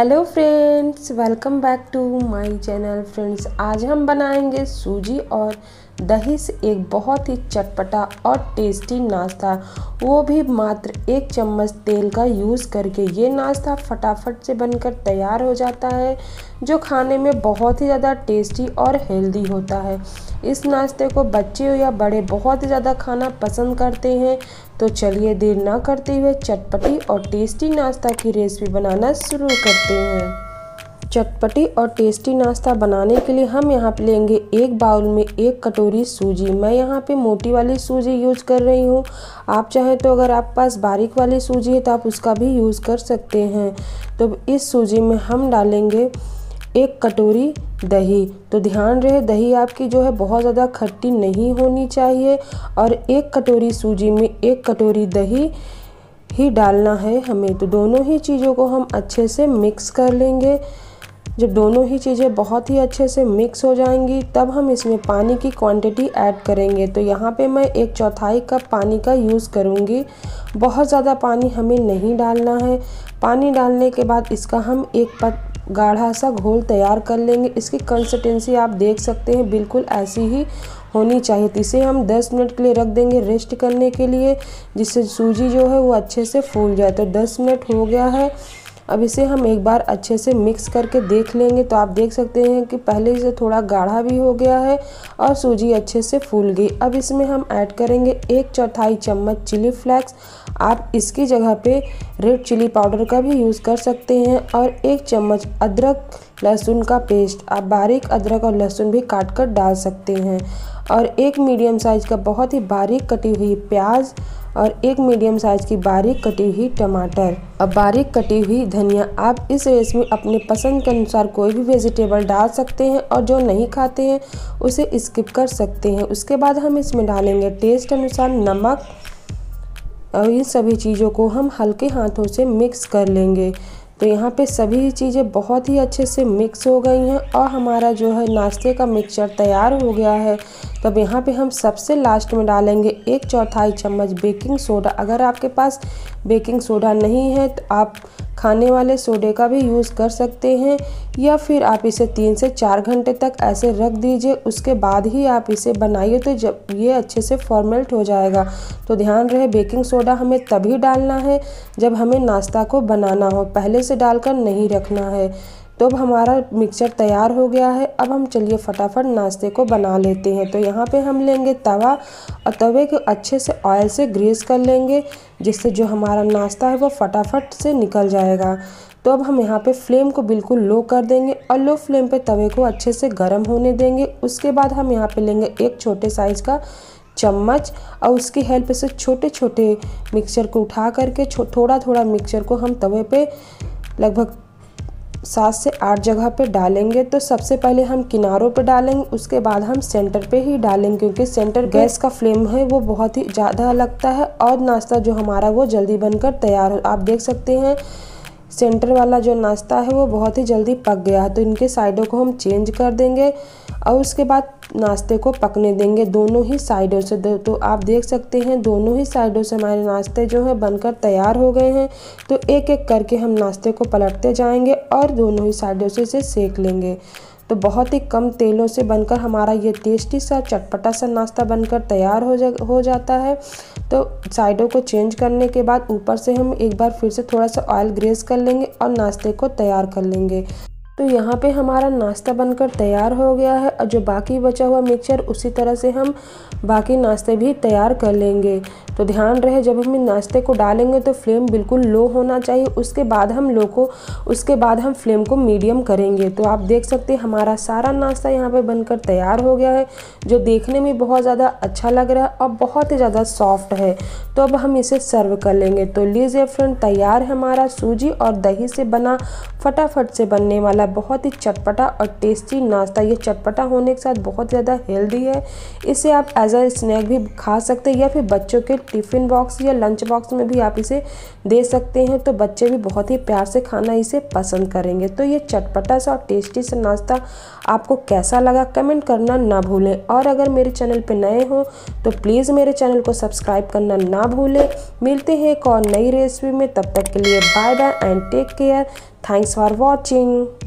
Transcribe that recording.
hello friends welcome back to my channel friends आज हम बनाएंगे सूजी और दही से एक बहुत ही चटपटा और टेस्टी नाश्ता वो भी मात्र एक चम्मच तेल का यूज़ करके ये नाश्ता फटाफट से बनकर तैयार हो जाता है जो खाने में बहुत ही ज़्यादा टेस्टी और हेल्दी होता है इस नाश्ते को बच्चे या बड़े बहुत ही ज़्यादा खाना पसंद करते हैं तो चलिए देर ना करते हुए चटपटी और टेस्टी नाश्ता की रेसिपी बनाना शुरू करते हैं चटपटी और टेस्टी नाश्ता बनाने के लिए हम यहाँ पे लेंगे एक बाउल में एक कटोरी सूजी मैं यहाँ पे मोटी वाली सूजी यूज़ कर रही हूँ आप चाहें तो अगर आप पास बारीक वाली सूजी है तो आप उसका भी यूज़ कर सकते हैं तो इस सूजी में हम डालेंगे एक कटोरी दही तो ध्यान रहे दही आपकी जो है बहुत ज़्यादा खट्टी नहीं होनी चाहिए और एक कटोरी सूजी में एक कटोरी दही ही डालना है हमें तो दोनों ही चीज़ों को हम अच्छे से मिक्स कर लेंगे जब दोनों ही चीज़ें बहुत ही अच्छे से मिक्स हो जाएंगी तब हम इसमें पानी की क्वांटिटी ऐड करेंगे तो यहाँ पे मैं एक चौथाई कप पानी का यूज़ करूँगी बहुत ज़्यादा पानी हमें नहीं डालना है पानी डालने के बाद इसका हम एक पत गाढ़ा सा घोल तैयार कर लेंगे इसकी कंसिस्टेंसी आप देख सकते हैं बिल्कुल ऐसी ही होनी चाहिए तो इसे हम 10 मिनट के लिए रख देंगे रेस्ट करने के लिए जिससे सूजी जो है वो अच्छे से फूल जाए तो 10 मिनट हो गया है अब इसे हम एक बार अच्छे से मिक्स करके देख लेंगे तो आप देख सकते हैं कि पहले से थोड़ा गाढ़ा भी हो गया है और सूजी अच्छे से फूल गई अब इसमें हम ऐड करेंगे एक चौथाई चम्मच चिली फ्लैक्स आप इसकी जगह पे रेड चिली पाउडर का भी यूज़ कर सकते हैं और एक चम्मच अदरक लहसुन का पेस्ट आप बारीक अदरक और लहसुन भी काट कर डाल सकते हैं और एक मीडियम साइज़ का बहुत ही बारीक कटी हुई प्याज और एक मीडियम साइज की बारीक कटी हुई टमाटर अब बारीक कटी हुई धनिया आप इस रेस में अपने पसंद के अनुसार कोई भी वेजिटेबल डाल सकते हैं और जो नहीं खाते हैं उसे स्किप कर सकते हैं उसके बाद हम इसमें डालेंगे टेस्ट अनुसार नमक और इन सभी चीज़ों को हम हल्के हाथों से मिक्स कर लेंगे तो यहाँ पे सभी चीज़ें बहुत ही अच्छे से मिक्स हो गई हैं और हमारा जो है नाश्ते का मिक्सचर तैयार हो गया है तो अब यहाँ पे हम सबसे लास्ट में डालेंगे एक चौथाई चम्मच बेकिंग सोडा अगर आपके पास बेकिंग सोडा नहीं है तो आप खाने वाले सोडे का भी यूज़ कर सकते हैं या फिर आप इसे तीन से चार घंटे तक ऐसे रख दीजिए उसके बाद ही आप इसे बनाइए तो जब ये अच्छे से फॉर्मेल्ट हो जाएगा तो ध्यान रहे बेकिंग सोडा हमें तभी डालना है जब हमें नाश्ता को बनाना हो पहले से डालकर नहीं रखना है तो अब हमारा मिक्सचर तैयार हो गया है अब हम चलिए फटाफट नाश्ते को बना लेते हैं तो यहाँ पे हम लेंगे तवा और तवे को अच्छे से ऑयल से ग्रीस कर लेंगे जिससे जो हमारा नाश्ता है वो फटाफट से निकल जाएगा तो अब हम यहाँ पे फ्लेम को बिल्कुल लो कर देंगे और लो फ्लेम पे तवे को अच्छे से गर्म होने देंगे उसके बाद हम यहाँ पर लेंगे एक छोटे साइज़ का चम्मच और उसकी हेल्प से छोटे छोटे मिक्सचर को उठा करके थोड़ा थोड़ा मिक्सचर को हम तवे पर लगभग सात से आठ जगह पे डालेंगे तो सबसे पहले हम किनारों पे डालेंगे उसके बाद हम सेंटर पे ही डालेंगे क्योंकि सेंटर गैस का फ्लेम है वो बहुत ही ज़्यादा लगता है और नाश्ता जो हमारा वो जल्दी बनकर तैयार हो आप देख सकते हैं सेंटर वाला जो नाश्ता है वो बहुत ही जल्दी पक गया है तो इनके साइडों को हम चेंज कर देंगे और उसके बाद नाश्ते को पकने देंगे दोनों ही साइडों से तो आप देख सकते हैं दोनों ही साइडों से हमारे नाश्ते जो है बनकर तैयार हो गए हैं तो एक एक करके हम नाश्ते को पलटते जाएंगे और दोनों ही साइडों से इसे सेक लेंगे तो बहुत ही कम तेलों से बनकर हमारा ये टेस्टी सा चटपटा सा नाश्ता बनकर तैयार हो जा हो जाता है तो साइडों को चेंज करने के बाद ऊपर से हम एक बार फिर से थोड़ा सा ऑयल ग्रेस कर लेंगे और नाश्ते को तैयार कर लेंगे तो यहाँ पे हमारा नाश्ता बनकर तैयार हो गया है और जो बाकी बचा हुआ मिक्सचर उसी तरह से हम बाकी नाश्ते भी तैयार कर लेंगे तो ध्यान रहे जब हम नाश्ते को डालेंगे तो फ्लेम बिल्कुल लो होना चाहिए उसके बाद हम लो को उसके बाद हम फ्लेम को मीडियम करेंगे तो आप देख सकते हैं हमारा सारा नाश्ता यहाँ पे बनकर तैयार हो गया है जो देखने में बहुत ज़्यादा अच्छा लग रहा है और बहुत ही ज़्यादा सॉफ्ट है तो अब हम इसे सर्व कर लेंगे तो लीजिए फ्रेंड तैयार है हमारा सूजी और दही से बना फटाफट से बनने वाला बहुत ही चटपटा और टेस्टी नाश्ता ये चटपटा होने के साथ बहुत ज़्यादा हेल्दी है इसे आप एज अ स्नैक भी खा सकते हैं या फिर बच्चों के टिफ़िन बॉक्स या लंच बॉक्स में भी आप इसे दे सकते हैं तो बच्चे भी बहुत ही प्यार से खाना इसे पसंद करेंगे तो ये चटपटा सा और टेस्टी सा नाश्ता आपको कैसा लगा कमेंट करना ना भूलें और अगर मेरे चैनल पर नए हों तो प्लीज़ मेरे चैनल को सब्सक्राइब करना ना भूलें मिलते हैं एक और नई रेसिपी में तब तक के लिए bye bye and take care thanks for watching